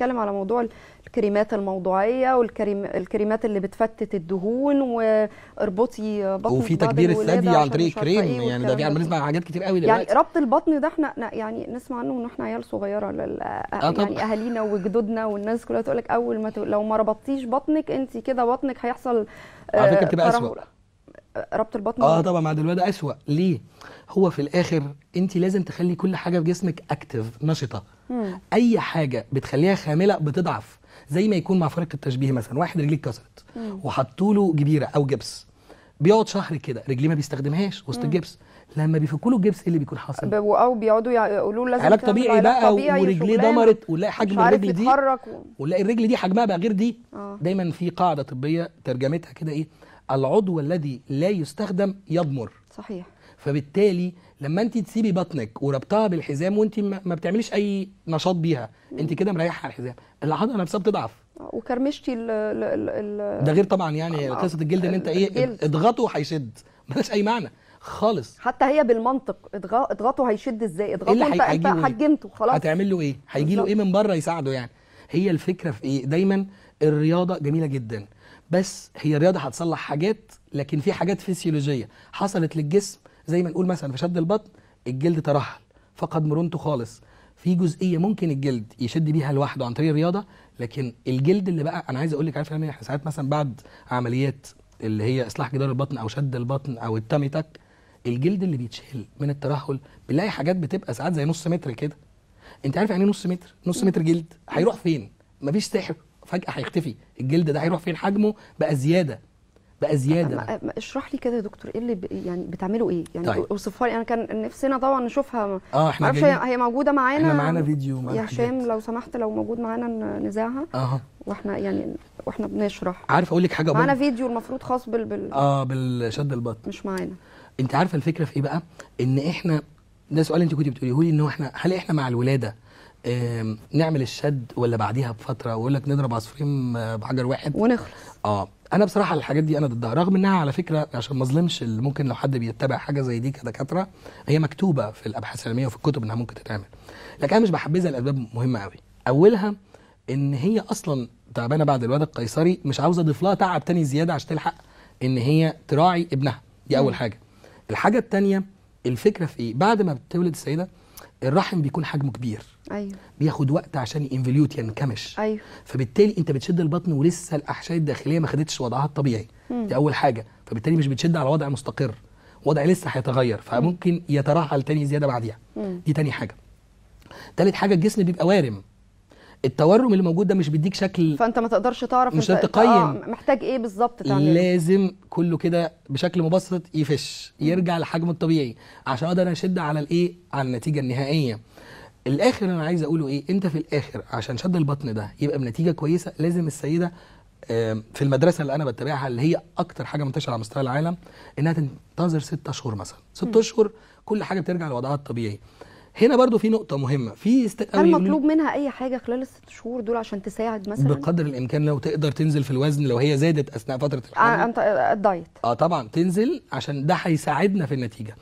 بنتكلم على موضوع الكريمات الموضوعيه والكريمات اللي بتفتت الدهون واربطي بطن وفي تكبير الثدي عن طريق كريم يعني ده بيعمل بنسمع حاجات كتير قوي يعني دلوقتي يعني ربط البطن ده احنا يعني نسمع عنه من احنا عيال صغيره آه يعني اهالينا وجدودنا والناس كلها تقول لك اول ما لو ما ربطتيش بطنك انت كده بطنك هيحصل على فكره آه، بتبقى اسوء ربط البطن اه طبعا مع الولاده اسوء ليه هو في الاخر انت لازم تخلي كل حاجه في جسمك اكتف نشطه مم. اي حاجه بتخليها خامله بتضعف زي ما يكون مع فريق التشبيه مثلا واحد رجليه اتكسرت وحطوا له جبيره او جبس بيقعد شهر كده رجليه ما بيستخدمهاش وسط مم. الجبس لما بيفكوا له الجبس ايه اللي بيكون حاصل او بيقعدوا يقولوا له لازم علاج طبيعي بقى ورجليه دمرت ولاقي حجم الرجل دي و... ولاقي الرجل دي حجمها بقى غير دي آه. دايما في قاعده طبيه ترجمتها كده ايه العضو الذي لا يستخدم يضمر صحيح فبالتالي لما انت تسيبي بطنك وربطها بالحزام وانت ما بتعمليش اي نشاط بيها انت كده مريحه على الحزام العضله نفسها بتضعف وكرمشتي ال ال ال ده غير طبعا يعني قصه الجلد ان انت ايه اضغطه هيشد ملهاش اي معنى خالص حتى هي بالمنطق اضغطه هيشد ازاي إيه اضغطه انت انت إيه؟ حجمته خلاص هتعمل له ايه هيجي له ايه من بره يساعده يعني هي الفكره في ايه دايما الرياضه جميله جدا بس هي رياضه هتصلح حاجات لكن في حاجات فسيولوجيه حصلت للجسم زي ما نقول مثلا في شد البطن الجلد ترهل فقد مرونته خالص في جزئيه ممكن الجلد يشد بيها لوحده عن طريق الرياضه لكن الجلد اللي بقى انا عايز اقول لك عارف يعني احنا إيه؟ ساعات مثلا بعد عمليات اللي هي اصلاح جدار البطن او شد البطن او التاميتك تك الجلد اللي بيتشال من الترهل بنلاقي حاجات بتبقى ساعات زي نص متر كده انت عارف يعني إيه نص متر نص متر جلد هيروح فين مفيش سحر فجاه هيختفي الجلد ده هيروح فين حجمه بقى زياده بقى زياده اشرح لي كده يا دكتور ايه اللي ب... يعني بتعملوا ايه يعني طيب. اوصفها لي انا كان نفسنا طبعا نشوفها اه احنا معرفش هي موجوده معانا احنا معانا فيديو معانا يا هشام لو سمحت لو موجود معانا نذاعها اه واحنا يعني واحنا بنشرح عارف اقول لك حاجه معانا فيديو المفروض خاص بال, بال... اه بالشد البطن مش معانا انت عارفه الفكره في ايه بقى ان احنا ده سؤال انت كنت بتقوليه لي ان احنا هل احنا مع الولاده نعمل الشد ولا بعديها بفتره ويقول لك نضرب عصفورين آه، بحجر واحد ونخلص اه انا بصراحه الحاجات دي انا ضدها رغم انها على فكره عشان ما اظلمش ممكن لو حد بيتبع حاجه زي دي كدكاتره هي مكتوبه في الابحاث العلميه وفي الكتب انها ممكن تتعمل لكن انا مش بحبذها لاسباب مهمه قوي اولها ان هي اصلا تعبانه بعد الواد القيصري مش عاوزه اضيف لها تعب تاني زياده عشان تلحق ان هي تراعي ابنها دي اول حاجه الحاجه الثانيه الفكره في ايه بعد ما بتولد السيده الرحم بيكون حجمه كبير ايوه بياخد وقت عشان ينفليوت ينكمش يعني ايوه فبالتالي انت بتشد البطن ولسه الاحشاء الداخليه ما خدتش وضعها الطبيعي مم. دي اول حاجه فبالتالي مش بتشد على وضع مستقر وضع لسه هيتغير فممكن يترهل تاني زياده بعديها دي تاني حاجه تالت حاجه الجسم بيبقى وارم التورم اللي موجود ده مش بيديك شكل فانت ما تقدرش تعرف مش انت تقيم آه محتاج ايه بالظبط تعمله لازم كله كده بشكل مبسط يفش يرجع لحجمه الطبيعي عشان اقدر اشد على الايه على النتيجه النهائيه الاخر انا عايز اقوله ايه انت في الاخر عشان شد البطن ده يبقى بنتيجه كويسه لازم السيده في المدرسه اللي انا بتابعها اللي هي اكتر حاجه منتشره على مستوى العالم انها تنتظر ست اشهر مثلا ست اشهر كل حاجه بترجع لوضعها الطبيعي هنا برضو في نقطه مهمه في است... هل مطلوب منها اي حاجه خلال الست شهور دول عشان تساعد مثلا بقدر الامكان لو تقدر تنزل في الوزن لو هي زادت اثناء فتره آه، الحمل انت آه، الدايت اه طبعا تنزل عشان ده هيساعدنا في النتيجه